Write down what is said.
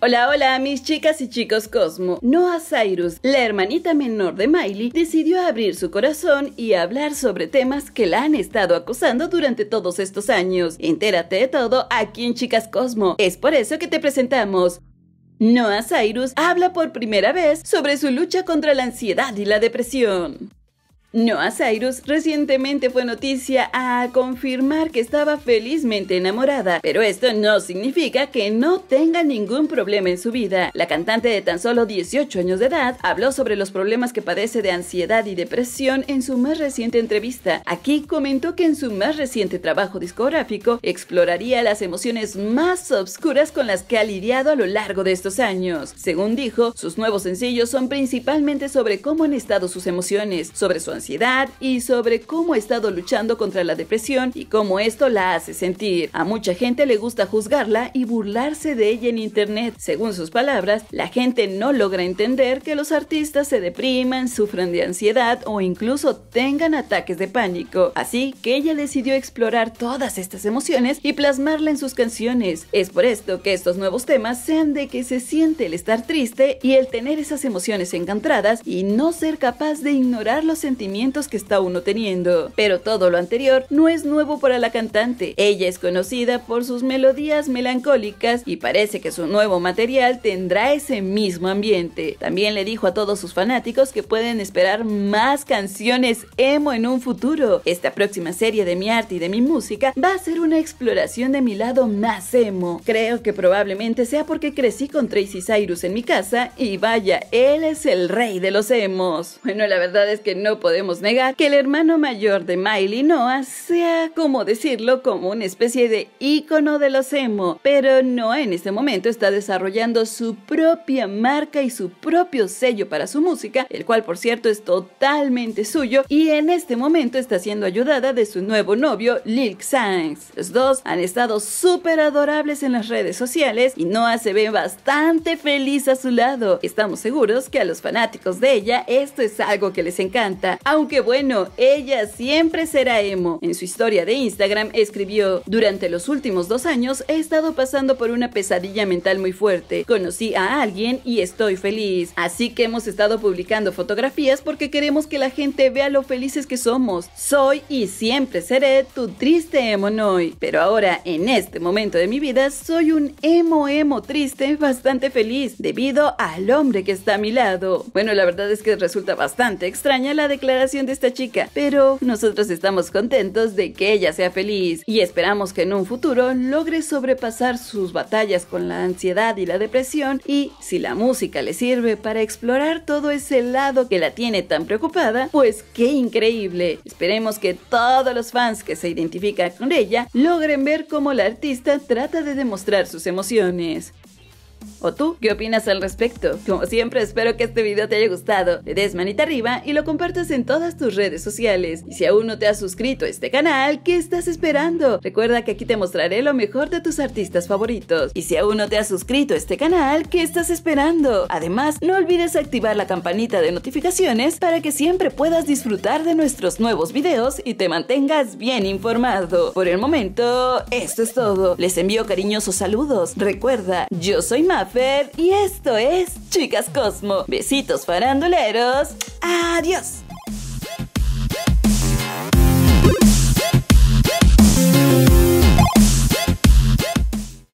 Hola, hola, mis chicas y chicos Cosmo. Noah Cyrus, la hermanita menor de Miley, decidió abrir su corazón y hablar sobre temas que la han estado acusando durante todos estos años. Entérate de todo aquí en Chicas Cosmo. Es por eso que te presentamos Noah Cyrus habla por primera vez sobre su lucha contra la ansiedad y la depresión. Noah Cyrus recientemente fue noticia a confirmar que estaba felizmente enamorada, pero esto no significa que no tenga ningún problema en su vida. La cantante de tan solo 18 años de edad habló sobre los problemas que padece de ansiedad y depresión en su más reciente entrevista. Aquí comentó que en su más reciente trabajo discográfico exploraría las emociones más obscuras con las que ha lidiado a lo largo de estos años. Según dijo, sus nuevos sencillos son principalmente sobre cómo han estado sus emociones, sobre su ansiedad y sobre cómo ha estado luchando contra la depresión y cómo esto la hace sentir. A mucha gente le gusta juzgarla y burlarse de ella en internet. Según sus palabras, la gente no logra entender que los artistas se depriman, sufran de ansiedad o incluso tengan ataques de pánico. Así que ella decidió explorar todas estas emociones y plasmarla en sus canciones. Es por esto que estos nuevos temas sean de que se siente el estar triste y el tener esas emociones encantadas y no ser capaz de ignorar los sentimientos que está uno teniendo. Pero todo lo anterior no es nuevo para la cantante. Ella es conocida por sus melodías melancólicas y parece que su nuevo material tendrá ese mismo ambiente. También le dijo a todos sus fanáticos que pueden esperar más canciones emo en un futuro. Esta próxima serie de mi arte y de mi música va a ser una exploración de mi lado más emo. Creo que probablemente sea porque crecí con Tracy Cyrus en mi casa y vaya, él es el rey de los emos. Bueno, la verdad es que no podemos podemos negar que el hermano mayor de Miley Noah sea, como decirlo, como una especie de ícono de los emo, pero Noah en este momento está desarrollando su propia marca y su propio sello para su música, el cual por cierto es totalmente suyo y en este momento está siendo ayudada de su nuevo novio Lil Xanx. Los dos han estado súper adorables en las redes sociales y Noah se ve bastante feliz a su lado. Estamos seguros que a los fanáticos de ella esto es algo que les encanta. Aunque bueno, ella siempre será emo. En su historia de Instagram escribió, durante los últimos dos años he estado pasando por una pesadilla mental muy fuerte. Conocí a alguien y estoy feliz. Así que hemos estado publicando fotografías porque queremos que la gente vea lo felices que somos. Soy y siempre seré tu triste emo noy, Pero ahora, en este momento de mi vida, soy un emo emo triste bastante feliz debido al hombre que está a mi lado. Bueno, la verdad es que resulta bastante extraña la declaración de esta chica, pero nosotros estamos contentos de que ella sea feliz y esperamos que en un futuro logre sobrepasar sus batallas con la ansiedad y la depresión y si la música le sirve para explorar todo ese lado que la tiene tan preocupada, pues qué increíble. Esperemos que todos los fans que se identifican con ella logren ver cómo la artista trata de demostrar sus emociones tú qué opinas al respecto? Como siempre espero que este video te haya gustado, le des manita arriba y lo compartas en todas tus redes sociales. Y si aún no te has suscrito a este canal, ¿qué estás esperando? Recuerda que aquí te mostraré lo mejor de tus artistas favoritos. Y si aún no te has suscrito a este canal, ¿qué estás esperando? Además, no olvides activar la campanita de notificaciones para que siempre puedas disfrutar de nuestros nuevos videos y te mantengas bien informado. Por el momento, esto es todo. Les envío cariñosos saludos. Recuerda, yo soy mafia y esto es Chicas Cosmo. Besitos faranduleros. Adiós.